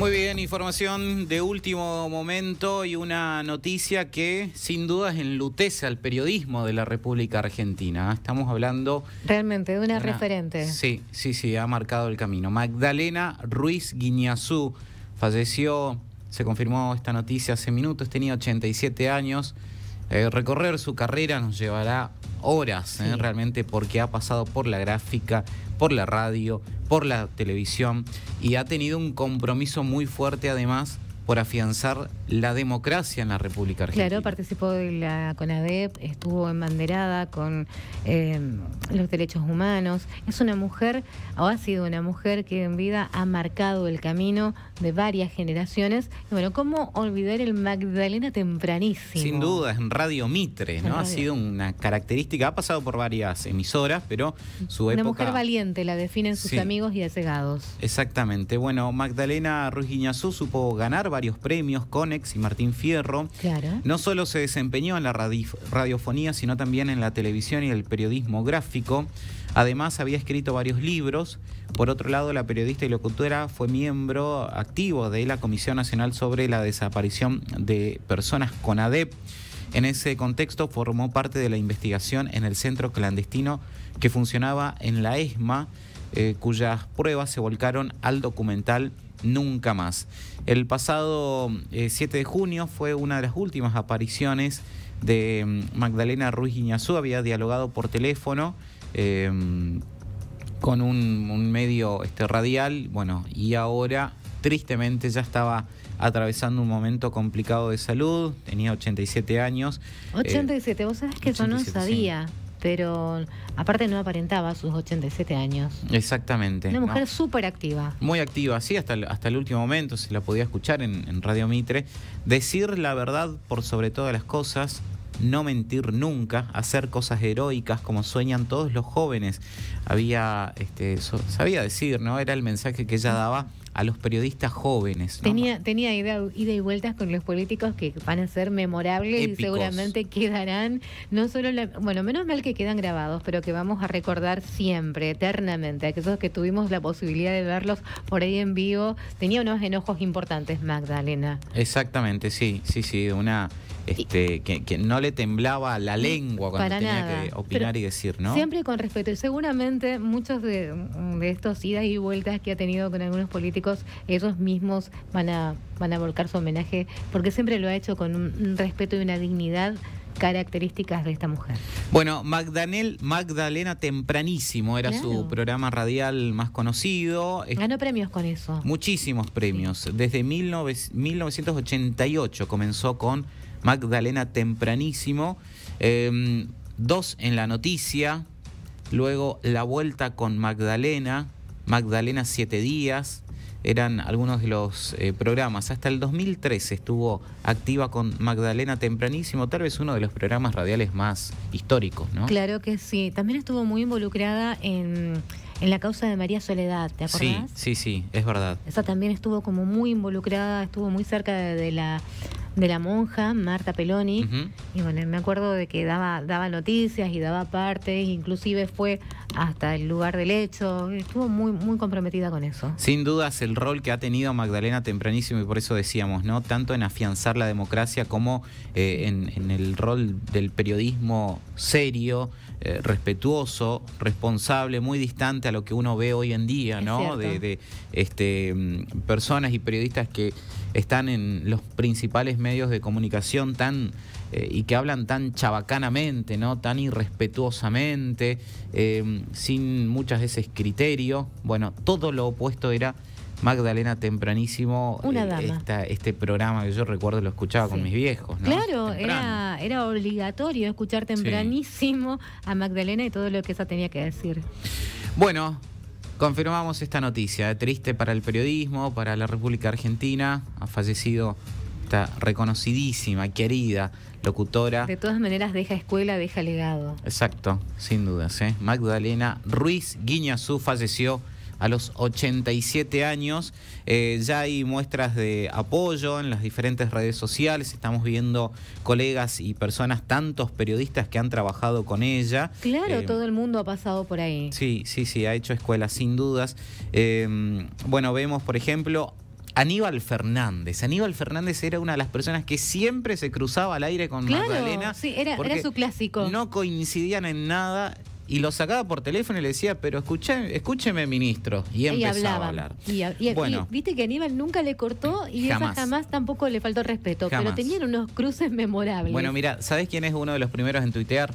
Muy bien, información de último momento y una noticia que sin dudas enlutece al periodismo de la República Argentina. Estamos hablando... Realmente, de una, de una referente. Sí, sí, sí, ha marcado el camino. Magdalena Ruiz Guiñazú falleció, se confirmó esta noticia hace minutos, tenía 87 años. Eh, recorrer su carrera nos llevará horas eh, realmente porque ha pasado por la gráfica, por la radio, por la televisión y ha tenido un compromiso muy fuerte además por afianzar la democracia en la República Argentina. Claro, participó de la CONADEP, estuvo embanderada con em, los derechos humanos. Es una mujer, o ha sido una mujer que en vida ha marcado el camino de varias generaciones. Y bueno, ¿cómo olvidar el Magdalena tempranísimo? Sin duda, en Radio Mitre, ¿no? Ha sido una característica, ha pasado por varias emisoras, pero su época... Una mujer valiente, la definen sus amigos y allegados. Exactamente. Bueno, Magdalena Ruiz Guiñazú supo ganar varias varios premios, Conex y Martín Fierro. No solo se desempeñó en la radiofonía, sino también en la televisión y el periodismo gráfico. Además, había escrito varios libros. Por otro lado, la periodista y locutora fue miembro activo de la Comisión Nacional sobre la Desaparición de Personas con ADEP. En ese contexto formó parte de la investigación en el centro clandestino que funcionaba en la ESMA, eh, cuyas pruebas se volcaron al documental nunca más. El pasado 7 eh, de junio fue una de las últimas apariciones de mm, Magdalena Ruiz Iñazú, había dialogado por teléfono. Em, con un, medio este, radial, bueno, y ahora tristemente ya estaba atravesando un momento complicado de salud, tenía 87 años. 87, eh, vos sabés que yo no sabía pero aparte no aparentaba sus 87 años. Exactamente. Una mujer súper activa. Muy activa, sí, hasta el, hasta el último momento se la podía escuchar en Radio Mitre. Decir la verdad por sobre todas las cosas, no mentir nunca, hacer cosas heroicas como sueñan todos los jóvenes. Había, este, sabía decir, ¿no? Era el mensaje que ella daba a los periodistas jóvenes. Tenía, tenía ida, y vueltas con los políticos que van a ser memorables y seguramente quedarán, no solo, bueno, menos mal que quedan grabados, pero que vamos a recordar siempre, eternamente, aquellos que tuvimos la posibilidad de verlos por ahí en vivo. Tenía unos enojos importantes, Magdalena. Exactamente, sí, sí, sí, una este, que, no le temblaba la mm, lengua cuando tenía que opinar y decir, ¿no? Siempre con respeto. Y seguramente muchos de, estos idas y vueltas que ha tenido con algunos políticos, ellos mismos van a, van a volcar su homenaje, porque siempre lo ha hecho con un, respeto y una dignidad características de esta mujer. Bueno, Magdanel, Magdalena Tempranísimo era su programa radial más conocido. Ganó premios con eso. Muchísimos premios. Desde 1988 comenzó con Magdalena tempranísimo. Em, dos en la noticia. Luego la vuelta con Magdalena. Magdalena siete días. Eran algunos de los eh, programas. Hasta el 2013 estuvo activa con Magdalena tempranísimo, tal vez uno de los programas radiales más históricos, ¿no? Claro que sí. También estuvo muy involucrada en la causa de María Soledad, ¿te acordás? Sí, sí, sí, es verdad. Esa también estuvo como muy involucrada, estuvo muy cerca de la de la monja Marta Peloni. Y bueno, me acuerdo de que daba, daba noticias y daba partes, inclusive fue hasta el lugar del hecho. Estuvo muy, muy comprometida con eso. Sin dudas, el rol que ha tenido Magdalena tempranísimo, y por eso decíamos, ¿no? Tanto en afianzar la democracia como eh, en, en el rol del periodismo serio eh, respetuoso, responsable, muy distante a lo que uno ve hoy en día, ¿no? De, este, mm, personas y periodistas que están en los principales medios de comunicación tan eh, y que hablan tan chabacanamente, ¿no? Tan irrespetuosamente, eh, sin muchas veces criterio. Bueno, todo lo opuesto era Magdalena tempranísimo Una eh, este programa que yo recuerdo lo escuchaba con mis viejos. Claro, era, obligatorio escuchar tempranísimo a Magdalena y todo lo que esa tenía que decir. Bueno, confirmamos esta noticia, ¿eh? triste para el periodismo, para la República Argentina, ha fallecido esta reconocidísima, querida locutora. De todas maneras, deja escuela, deja legado. Exacto, sin dudas. ¿eh? Magdalena Ruiz Guiñazú falleció a los 87 años. Eh, ya hay muestras de apoyo en las diferentes redes sociales, estamos viendo colegas y personas, tantos periodistas que han trabajado con ella. Claro, eh, todo el mundo ha pasado por ahí. Sí, sí, sí, ha hecho escuelas sin dudas. Eh, bueno, vemos, por ejemplo, Aníbal Fernández. Aníbal Fernández era una de las personas que siempre se cruzaba al aire con claro, Sí, era, era, su clásico. No coincidían en nada y lo sacaba por teléfono y le decía, pero escúcheme, ministro. Y empezaba a hablar. Y, viste que Aníbal nunca le cortó y jamás, jamás tampoco le faltó respeto, pero tenían unos cruces memorables. Bueno, mira, ¿sabes quién es uno de los primeros en tuitear?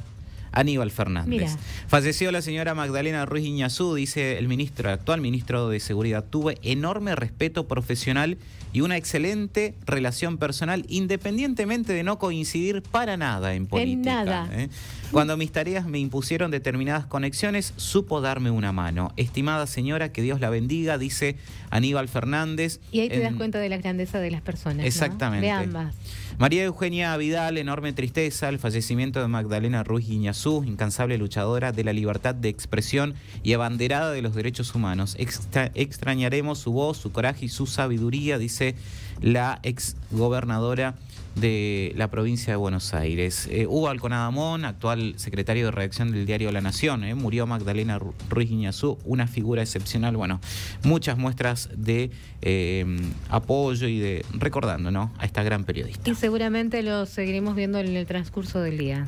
Aníbal Fernández. Falleció la señora Magdalena Ruiz Iñazú, dice el ministro, actual ministro de Seguridad. Tuve enorme respeto profesional y una excelente relación personal, independientemente de no coincidir para nada en política. En nada. ¿eh? Cuando mis tareas me impusieron determinadas conexiones, supo darme una mano. Estimada señora, que Dios la bendiga, dice Aníbal Fernández. Y ahí te das cuenta de la grandeza de las personas. Exactamente. De ambas. María Eugenia Vidal, enorme tristeza, el fallecimiento de Magdalena Ruiz Guiñazú, incansable luchadora de la libertad de expresión y abanderada de los derechos humanos. extrañaremos su voz, su coraje y su sabiduría, dice la exgobernadora de la provincia de Buenos Aires. Eh, Hugo Alconadamón, actual secretario de redacción del diario La Nación, eh, murió Magdalena Ruiz Guiñazú, una figura excepcional. Bueno, muchas muestras de eh, apoyo y de recordando ¿no? a esta gran periodista seguramente lo seguiremos viendo en el transcurso del día.